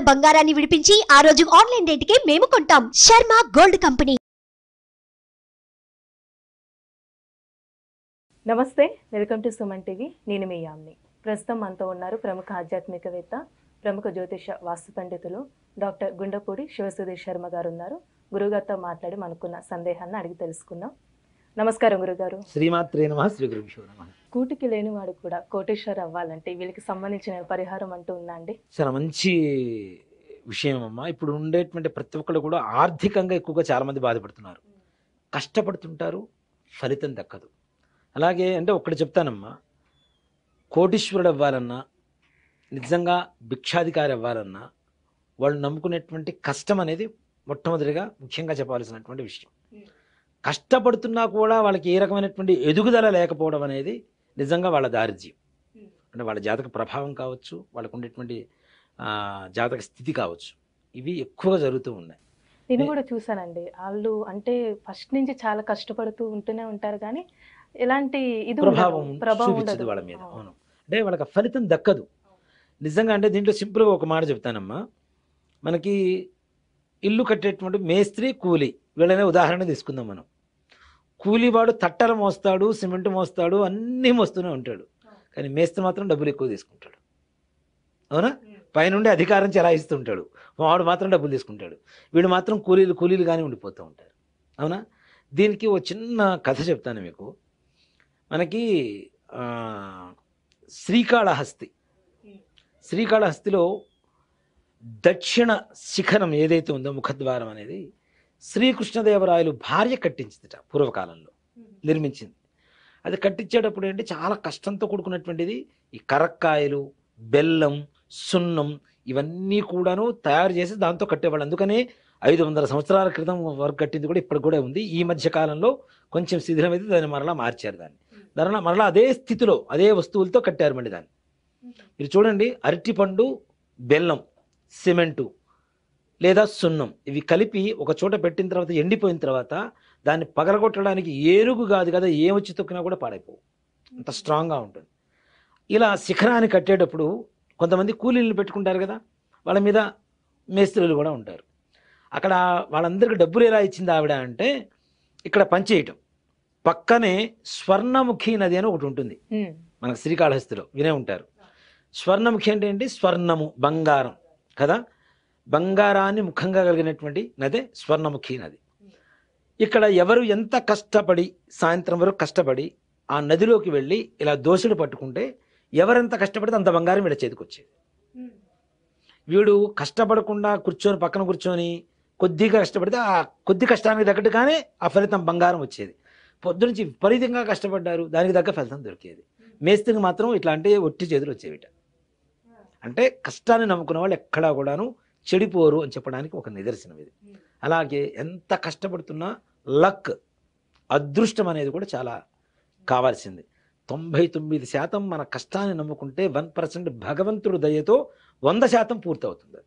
ఉన్న బంగారాన్ని విడిపించి ఆ రోజు ఆన్లైన్ రేటుకే మేము కొంటాం శర్మ గోల్డ్ కంపెనీ నమస్తే వెల్కమ్ టు సుమన్ టీవీ నేను మీ యామ్ని ప్రస్తుతం మనతో ఉన్నారు ప్రముఖ ఆధ్యాత్మికవేత్త ప్రముఖ జ్యోతిష వాస్తు పండితులు డాక్టర్ గుండపూడి శివసుధీర్ శర్మ గారు ఉన్నారు గురువుగారితో మాట్లాడి మనకున్న సందేహాన్ని అడిగి తెలుసుకుందాం నమస్కారం గురుగారు శ్రీమాత్రే నమ శ్రీ గురుభ్యో నమ కూటికి వాడు కూడా కోటేశ్వర్ అవ్వాలంటే వీళ్ళకి సంబంధించిన పరిహారం అంటూ ఉందా అండి చాలా మంచి విషయం అమ్మా ఇప్పుడు ఉండేటువంటి ప్రతి ఒక్కళ్ళు కూడా ఆర్థికంగా ఎక్కువగా చాలామంది బాధపడుతున్నారు కష్టపడుతుంటారు ఫలితం దక్కదు అలాగే అంటే ఒకటి చెప్తానమ్మా కోటీశ్వరుడు అవ్వాలన్నా నిజంగా భిక్షాధికారి అవ్వాలన్నా వాళ్ళు నమ్ముకునేటువంటి కష్టం అనేది మొట్టమొదటిగా ముఖ్యంగా చెప్పాల్సినటువంటి విషయం కష్టపడుతున్నా కూడా వాళ్ళకి ఏ రకమైనటువంటి ఎదుగుదల లేకపోవడం అనేది నిజంగా వాళ్ళ దారిద్ర్యం అంటే వాళ్ళ జాతక ప్రభావం కావచ్చు వాళ్ళకు ఉండేటువంటి జాతక స్థితి కావచ్చు ఇవి ఎక్కువగా జరుగుతూ ఉన్నాయి నేను కూడా చూసానండి వాళ్ళు అంటే ఫస్ట్ నుంచి చాలా కష్టపడుతూ ఉంటూనే ఉంటారు కానీ ఎలాంటి ఇది ప్రభావం ఉంటుంది వాళ్ళ మీద అవును అంటే వాళ్ళకి ఫలితం దక్కదు నిజంగా అంటే దీంట్లో సింపుల్గా ఒక మాట చెప్తానమ్మా మనకి ఇల్లు కట్టేటువంటి మేస్త్రి కూలీ వీళ్ళనే ఉదాహరణ తీసుకుందాం మనం కూలీవాడు తట్టలు మోస్తాడు సిమెంట్ మోస్తాడు అన్నీ మోస్తూనే ఉంటాడు కానీ మేస్తే మాత్రం డబ్బులు ఎక్కువ తీసుకుంటాడు అవునా పైనుండి అధికారం చెలాయిస్తుంటాడు వాడు మాత్రం డబ్బులు తీసుకుంటాడు వీడు మాత్రం కూలీలు కూలీలు కానీ ఉండిపోతూ ఉంటారు అవునా దీనికి ఒక చిన్న కథ చెప్తాను మీకు మనకి శ్రీకాళహస్తి శ్రీకాళహస్తిలో దక్షిణ శిఖరం ఏదైతే ఉందో ముఖద్వారం అనేది శ్రీకృష్ణదేవరాయలు భార్య కట్టించిందిట పూర్వకాలంలో నిర్మించింది అది కట్టించేటప్పుడు ఏంటి చాలా కష్టంతో కూడుకున్నటువంటిది ఈ కరక్కాయలు బెల్లం సున్నం ఇవన్నీ కూడాను తయారు చేసి దాంతో కట్టేవాళ్ళు అందుకనే ఐదు వందల సంవత్సరాల క్రితం వర్క్ కట్టింది కూడా ఇప్పటికి కూడా ఉంది ఈ మధ్య కాలంలో కొంచెం శిథిలమైతే దాన్ని మరలా మార్చారు దాన్ని దాని మరలా అదే స్థితిలో అదే వస్తువులతో కట్టారు మళ్ళీ దాన్ని మీరు చూడండి అరటిపండు బెల్లం సిమెంటు లేదా సున్నం ఇవి కలిపి ఒక చోట పెట్టిన తర్వాత ఎండిపోయిన తర్వాత దాన్ని పగలగొట్టడానికి ఏనుగు కాదు కదా ఏమొచ్చి తొక్కినా కూడా పాడైపోవు అంత స్ట్రాంగ్గా ఉంటుంది ఇలా శిఖరాన్ని కట్టేటప్పుడు కొంతమంది కూలీలను పెట్టుకుంటారు కదా వాళ్ళ మీద మేస్త్రులు కూడా ఉంటారు అక్కడ వాళ్ళందరికీ డబ్బులు ఎలా ఇచ్చింది ఆవిడ అంటే ఇక్కడ పనిచేయటం పక్కనే స్వర్ణముఖి నది అని ఒకటి ఉంటుంది మనకు శ్రీకాళహస్తిలో వినే ఉంటారు స్వర్ణముఖి అంటే ఏంటి స్వర్ణము బంగారం కదా బంగారాన్ని ముఖంగా కలిగినటువంటి నదే స్వర్ణముఖి నది ఇక్కడ ఎవరు ఎంత కష్టపడి సాయంత్రం వరకు కష్టపడి ఆ నదిలోకి వెళ్ళి ఇలా దోశలు పట్టుకుంటే ఎవరెంత కష్టపడితే అంత బంగారం వీడ చేతికొచ్చేది వీడు కష్టపడకుండా కూర్చొని పక్కన కూర్చొని కొద్దిగా కష్టపడితే ఆ కొద్ది కష్టానికి తగ్గట్టుగానే ఆ ఫలితం బంగారం వచ్చేది పొద్దునుంచి విపరీతంగా కష్టపడ్డారు దానికి తగ్గ ఫలితం దొరికేది మేస్త్రికి మాత్రం ఇట్లాంటి ఒట్టి చేతులు వచ్చేవిట అంటే కష్టాన్ని నమ్ముకున్న వాళ్ళు ఎక్కడా కూడాను చెడిపోరు అని చెప్పడానికి ఒక నిదర్శనం ఇది అలాగే ఎంత కష్టపడుతున్నా లక్ అదృష్టం అనేది కూడా చాలా కావాల్సింది తొంభై తొమ్మిది శాతం మన కష్టాన్ని నమ్ముకుంటే వన్ పర్సెంట్ భగవంతుడు దయతో వంద శాతం పూర్తవుతుంది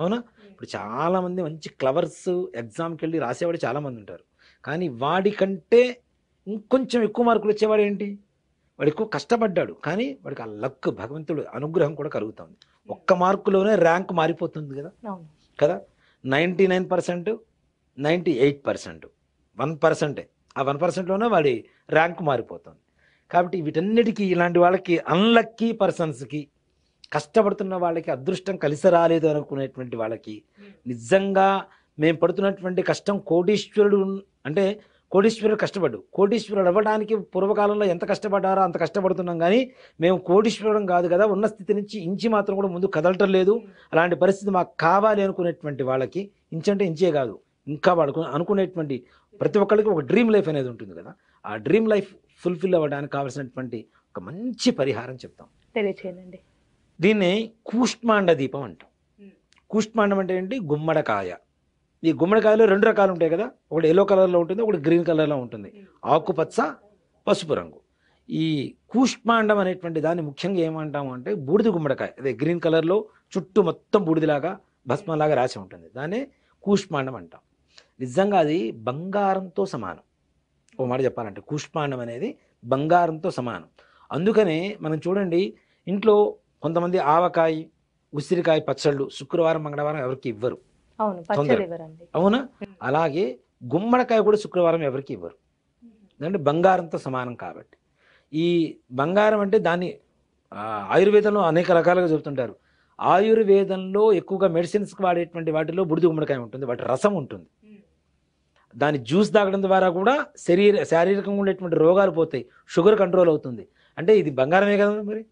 అవునా ఇప్పుడు చాలామంది మంచి క్లవర్స్ ఎగ్జామ్కి వెళ్ళి రాసేవాడు చాలామంది ఉంటారు కానీ వాడి కంటే ఇంకొంచెం ఎక్కువ మార్కులు వచ్చేవాడు ఏంటి వాడు ఎక్కువ కష్టపడ్డాడు కానీ వాడికి ఆ లక్ భగవంతుడు అనుగ్రహం కూడా కలుగుతుంది ఒక్క మార్కులోనే ర్యాంక్ మారిపోతుంది కదా కదా ninety nine percent ninety eight percent one పర్సెంటే ఆ వన్ పర్సెంట్లోనే వాడి ర్యాంక్ మారిపోతుంది కాబట్టి వీటన్నిటికీ ఇలాంటి వాళ్ళకి అన్లక్కీ పర్సన్స్కి కష్టపడుతున్న వాళ్ళకి అదృష్టం కలిసి రాలేదు అనుకునేటువంటి వాళ్ళకి నిజంగా మేము పడుతున్నటువంటి కష్టం కోటీశ్వరుడు అంటే కోటీశ్వరుడు కష్టపడ్డు కోటీశ్వరుడు అవ్వడానికి పూర్వకాలంలో ఎంత కష్టపడ్డారో అంత కష్టపడుతున్నాం కానీ మేము కోటీశ్వరుడం కాదు కదా ఉన్న స్థితి నుంచి ఇంచి మాత్రం కూడా ముందు కదలటం లేదు అలాంటి పరిస్థితి మాకు కావాలి అనుకునేటువంటి వాళ్ళకి ఇంచంటే ఇంచే కాదు ఇంకా వాడుకు అనుకునేటువంటి ప్రతి ఒక్కరికి ఒక డ్రీమ్ లైఫ్ అనేది ఉంటుంది కదా ఆ డ్రీమ్ లైఫ్ ఫుల్ఫిల్ అవ్వడానికి కావాల్సినటువంటి ఒక మంచి పరిహారం చెప్తాం తెలియచేయండి దీన్ని కూష్మాండ దీపం అంటాం కూష్మాండం అంటే ఏంటి గుమ్మడకాయ ఈ గుమ్మడికాయలు రెండు రకాలు ఉంటాయి కదా ఒకటి ఎల్లో కలర్లో ఉంటుంది ఒకటి గ్రీన్ కలర్లో ఉంటుంది hmm. ఆకుపచ్చ పసుపు రంగు ఈ కూష్మాండం అనేటువంటి దాన్ని ముఖ్యంగా ఏమంటాము అంటే బూడిద గుమ్మడికాయ అదే గ్రీన్ కలర్లో చుట్టూ మొత్తం బూడిదలాగా భస్మంలాగా రాసి ఉంటుంది దాన్ని కూష్మాండం అంటాం నిజంగా అది బంగారంతో సమానం ఓ మాట చెప్పాలంటే కూష్మాండం అనేది బంగారంతో సమానం అందుకనే మనం చూడండి ఇంట్లో కొంతమంది ఆవకాయ ఉసిరికాయ పచ్చళ్ళు శుక్రవారం మంగళవారం ఎవరికి ఇవ్వరు తొందర అవునా అలాగే గుమ్మడికాయ కూడా శుక్రవారం ఎవరికి ఇవ్వరు అంటే బంగారంతో సమానం కాబట్టి ఈ బంగారం అంటే దాన్ని ఆయుర్వేదంలో అనేక రకాలుగా చెబుతుంటారు ఆయుర్వేదంలో ఎక్కువగా మెడిసిన్స్కి వాడేటువంటి వాటిలో బుడిది గుమ్మడికాయ ఉంటుంది వాటి రసం ఉంటుంది దాని జ్యూస్ తాగడం ద్వారా కూడా శరీర శారీరకంగా ఉండేటువంటి రోగాలు పోతాయి షుగర్ కంట్రోల్ అవుతుంది అంటే ఇది బంగారమే కదా మరి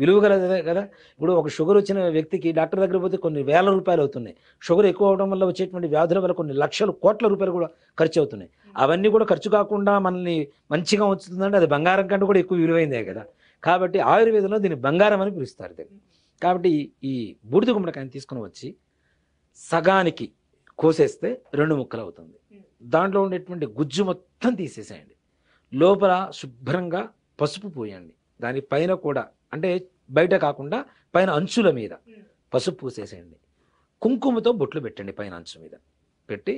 విలువ కలదే కదా ఇప్పుడు ఒక షుగర్ వచ్చిన వ్యక్తికి డాక్టర్ దగ్గర పోతే కొన్ని వేల రూపాయలు అవుతున్నాయి షుగర్ ఎక్కువ అవడం వల్ల వచ్చేటువంటి వ్యాధుల వల్ల కొన్ని లక్షలు కోట్ల రూపాయలు కూడా ఖర్చు అవుతున్నాయి అవన్నీ కూడా ఖర్చు కాకుండా మనల్ని మంచిగా ఉంచుతుందంటే అది బంగారం కంటే కూడా ఎక్కువ విలువైందే కదా కాబట్టి ఆయుర్వేదంలో దీన్ని బంగారం అని పిలుస్తారు దీన్ని కాబట్టి ఈ బూడిద గుమ్మడికాయని తీసుకుని వచ్చి సగానికి కోసేస్తే రెండు ముక్కలు అవుతుంది దాంట్లో ఉండేటువంటి గుజ్జు మొత్తం తీసేసేయండి లోపల శుభ్రంగా పసుపు పోయండి దాని పైన కూడా అంటే బయట కాకుండా పైన అంచుల మీద పసుపు పూసేసేయండి కుంకుమతో బొట్లు పెట్టండి పైన అంచు మీద పెట్టి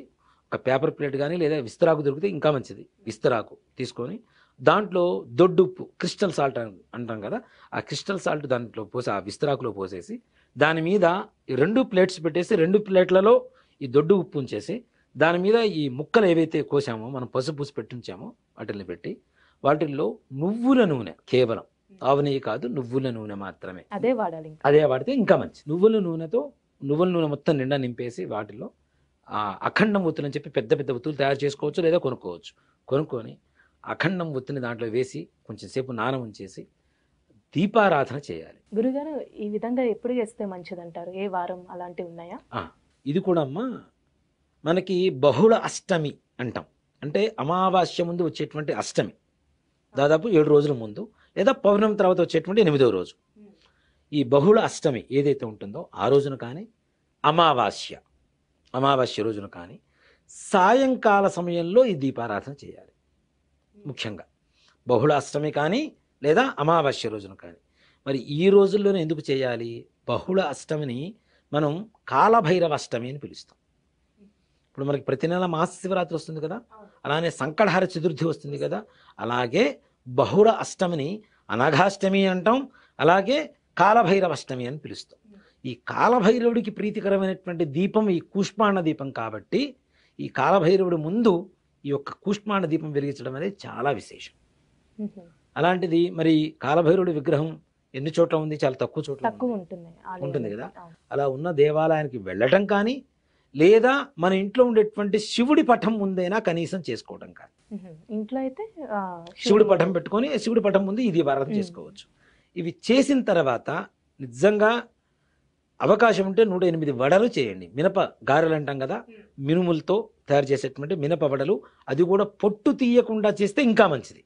ఒక పేపర్ ప్లేట్ కానీ లేదా విస్తరాకు దొరికితే ఇంకా మంచిది విస్తరాకు తీసుకొని దాంట్లో దొడ్డుప్పు క్రిస్టల్ సాల్ట్ అంటాం కదా ఆ క్రిస్టల్ సాల్ట్ దాంట్లో పోసి ఆ విస్తరాకులో పోసేసి దాని మీద రెండు ప్లేట్స్ పెట్టేసి రెండు ప్లేట్లలో ఈ దొడ్డు ఉప్పు ఉంచేసి దాని మీద ఈ ముక్కలు ఏవైతే కోసామో మనం పసుపు పూసి పెట్టుంచామో వాటిని పెట్టి వాటిల్లో నువ్వుల నూనె కేవలం ఆవు నెయ్యి కాదు నువ్వుల నూనె మాత్రమే అదే వాడాలి అదే వాడితే ఇంకా మంచి నువ్వుల నూనెతో నువ్వుల నూనె మొత్తం నిండా నింపేసి వాటిలో అఖండం ఒత్తులు అని చెప్పి పెద్ద పెద్ద ఒత్తులు తయారు చేసుకోవచ్చు లేదా కొనుక్కోవచ్చు కొనుక్కొని అఖండం ఒత్తిని దాంట్లో వేసి కొంచెం సేపు నానం ఉంచేసి దీపారాధన చేయాలి గురుగారు ఈ విధంగా ఎప్పుడు చేస్తే మంచిది అంటారు ఏ వారం అలాంటివి ఉన్నాయా ఇది కూడా అమ్మా మనకి బహుళ అష్టమి అంటాం అంటే అమావాస్య ముందు వచ్చేటువంటి అష్టమి దాదాపు ఏడు రోజుల ముందు లేదా పౌర్ణమి తర్వాత వచ్చేటువంటి ఎనిమిదవ రోజు ఈ బహుళ అష్టమి ఏదైతే ఉంటుందో ఆ రోజున కానీ అమావాస్య అమావాస్య రోజున కానీ సాయంకాల సమయంలో ఈ దీపారాధన చేయాలి ముఖ్యంగా బహుళ అష్టమి కానీ లేదా అమావాస్య రోజున కానీ మరి ఈ రోజుల్లోనే ఎందుకు చేయాలి బహుళ అష్టమిని మనం కాలభైరవ అష్టమి అని పిలుస్తాం ఇప్పుడు మనకి ప్రతి నెల మాస శివరాత్రి వస్తుంది కదా అలానే సంకటహార చతుర్థి వస్తుంది కదా అలాగే బహుళ అష్టమిని అనఘాష్టమి అంటాం అలాగే కాలభైరవష్టమి అని పిలుస్తాం ఈ కాలభైరవుడికి ప్రీతికరమైనటువంటి దీపం ఈ కూష్మాండ దీపం కాబట్టి ఈ కాలభైరవుడి ముందు ఈ యొక్క కూష్మాండ దీపం వెలిగించడం అనేది చాలా విశేషం అలాంటిది మరి కాలభైరవుడి విగ్రహం ఎన్ని చోట్ల ఉంది చాలా తక్కువ చోట్ల ఉంటుంది కదా అలా ఉన్న దేవాలయానికి వెళ్ళటం కానీ లేదా మన ఇంట్లో ఉండేటువంటి శివుడి పటం ముందైనా కనీసం చేసుకోవడం కాదు ఇంట్లో అయితే శివుడి పటం పెట్టుకొని శివుడి పటం ముందు ఇది వారం చేసుకోవచ్చు ఇవి చేసిన తర్వాత నిజంగా అవకాశం ఉంటే నూట ఎనిమిది వడలు చేయండి మినప గారెలు అంటాం కదా మినుములతో తయారు చేసేటువంటి మినప వడలు అది కూడా పొట్టు తీయకుండా చేస్తే ఇంకా మంచిది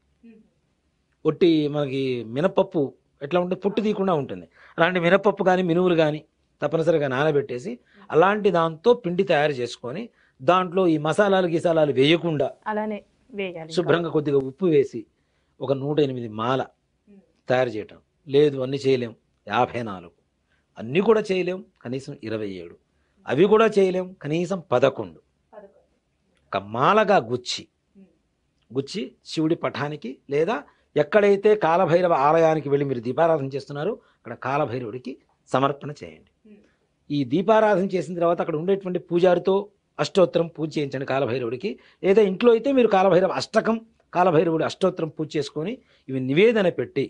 ఒట్టి మనకి మినపప్పు ఎట్లా ఉంటే పొట్టు తీయకుండా ఉంటుంది అలాంటి మినపప్పు కానీ మినుములు కానీ తప్పనిసరిగా నానబెట్టేసి అలాంటి దాంతో పిండి తయారు చేసుకొని దాంట్లో ఈ మసాలాలు గిసాలాలు వేయకుండా అలానే వేయాలి శుభ్రంగా కొద్దిగా ఉప్పు వేసి ఒక నూట ఎనిమిది మాల తయారు చేయటం లేదు అన్నీ చేయలేం యాభై నాలుగు అన్నీ కూడా చేయలేం కనీసం ఇరవై ఏడు అవి కూడా చేయలేం కనీసం పదకొండు ఒక మాలగా గుచ్చి గుచ్చి శివుడి పఠానికి లేదా ఎక్కడైతే కాలభైరవ ఆలయానికి వెళ్ళి మీరు దీపారాధన చేస్తున్నారో అక్కడ కాలభైరవుడికి సమర్పణ చేయండి ఈ దీపారాధన చేసిన తర్వాత అక్కడ ఉండేటువంటి పూజారితో అష్టోత్తరం పూజ చేయించండి కాలభైరవుడికి లేదా ఇంట్లో అయితే మీరు కాలభైరవ అష్టకం కాలభైరవుడి అష్టోత్తరం పూజ చేసుకొని ఇవి నివేదన పెట్టి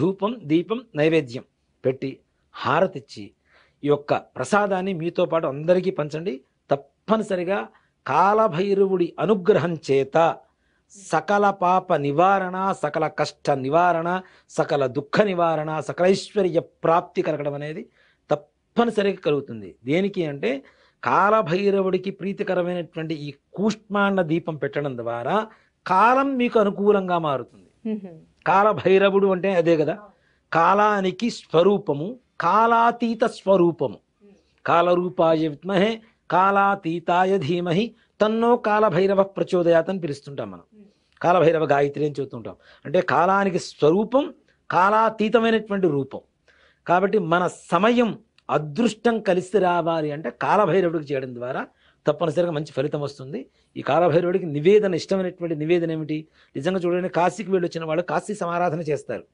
ధూపం దీపం నైవేద్యం పెట్టి హారతిచ్చి ఈ యొక్క ప్రసాదాన్ని మీతో పాటు అందరికీ పంచండి తప్పనిసరిగా కాలభైరవుడి అనుగ్రహం చేత సకల పాప నివారణ సకల కష్ట నివారణ సకల దుఃఖ నివారణ సకల ఐశ్వర్య ప్రాప్తి కలగడం అనేది తప్పనిసరిగా కలుగుతుంది దేనికి అంటే కాలభైరవుడికి ప్రీతికరమైనటువంటి ఈ కూష్మాండ దీపం పెట్టడం ద్వారా కాలం మీకు అనుకూలంగా మారుతుంది కాలభైరవుడు అంటే అదే కదా కాలానికి స్వరూపము కాలాతీత స్వరూపము కాలరూపాయ విద్మహే కాలాతీతాయ ధీమహి తన్నో కాలభైరవ ప్రచోదయాత్ అని పిలుస్తుంటాం మనం కాలభైరవ గాయత్రి అని చూస్తుంటాం అంటే కాలానికి స్వరూపం కాలాతీతమైనటువంటి రూపం కాబట్టి మన సమయం అదృష్టం కలిసి రావాలి అంటే కాలభైరవుడికి చేయడం ద్వారా తప్పనిసరిగా మంచి ఫలితం వస్తుంది ఈ కాలభైరవుడికి నివేదన ఇష్టమైనటువంటి నివేదన ఏమిటి నిజంగా చూడండి కాశీకి వెళ్ళి వచ్చిన వాళ్ళు కాశీ సమారాధన చేస్తారు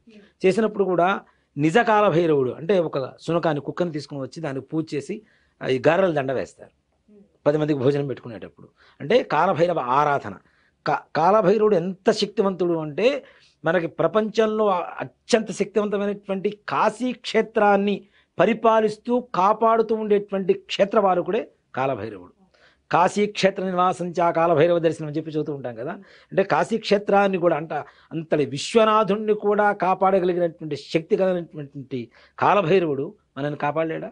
చేసినప్పుడు కూడా నిజ కాలభైరవుడు అంటే ఒక సునకాన్ని కుక్కని తీసుకుని వచ్చి దానికి పూజ చేసి ఈ గారెల దండ వేస్తారు పది మందికి భోజనం పెట్టుకునేటప్పుడు అంటే కాలభైరవ ఆరాధన కా కాలభైరవుడు ఎంత శక్తివంతుడు అంటే మనకి ప్రపంచంలో అత్యంత శక్తివంతమైనటువంటి కాశీ క్షేత్రాన్ని పరిపాలిస్తూ కాపాడుతూ ఉండేటువంటి క్షేత్రవారకుడే కాలభైరవుడు కాశీక్షేత్ర చా కాలభైరవ దర్శనం అని చెప్పి చదువుతూ ఉంటాం కదా అంటే కాశీక్షేత్రాన్ని కూడా అంట అంతటి విశ్వనాథుణ్ణి కూడా కాపాడగలిగినటువంటి శక్తి కలిగినటువంటి కాలభైరవుడు మనల్ని కాపాడలేడా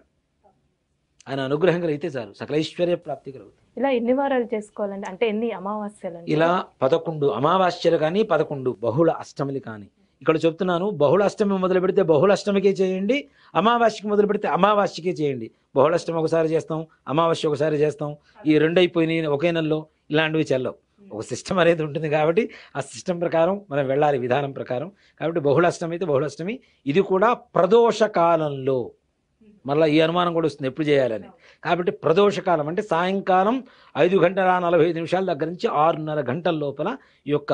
ఆయన అనుగ్రహం కలిగితే చాలు సకలైశ్వర్య ప్రాప్తి కలుగుతుంది ఇలా ఎన్ని వారాలు చేసుకోవాలండి అంటే ఎన్ని అమావాస్యలు ఇలా పదకొండు అమావాస్యలు కానీ పదకొండు బహుళ అష్టములు కానీ ఇక్కడ చెప్తున్నాను బహుళాష్టమి మొదలు పెడితే బహుళాష్టమికే చేయండి అమావాస్యకి మొదలు పెడితే అమావాస్యకే చేయండి బహుళాష్టమి ఒకసారి చేస్తాం అమావాస్య ఒకసారి చేస్తాం ఈ రెండు అయిపోయినాయి ఒకే నెలలో ఇలాంటివి చెల్లవు ఒక సిస్టమ్ అనేది ఉంటుంది కాబట్టి ఆ సిస్టమ్ ప్రకారం మనం వెళ్ళాలి విధానం ప్రకారం కాబట్టి బహుళాష్టమి అయితే బహుళాష్టమి ఇది కూడా ప్రదోష కాలంలో మళ్ళీ ఈ అనుమానం కూడా వస్తుంది ఎప్పుడు చేయాలని కాబట్టి ప్రదోషకాలం అంటే సాయంకాలం ఐదు గంటల నలభై ఐదు నిమిషాల దగ్గర నుంచి ఆరున్నర గంటల లోపల ఈ యొక్క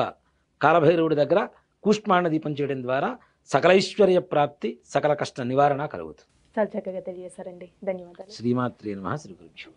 కాలభైరవుడి దగ్గర కూష్మాండ దీపం చేయడం ద్వారా సకల ఐశ్వర్య ప్రాప్తి సకల కష్ట నివారణ కలుగుతుంది చాలా చక్కగా తెలియజేశారండి ధన్యవాదాలు శ్రీమాత్రి నమ శ్రీ గురుభ్యో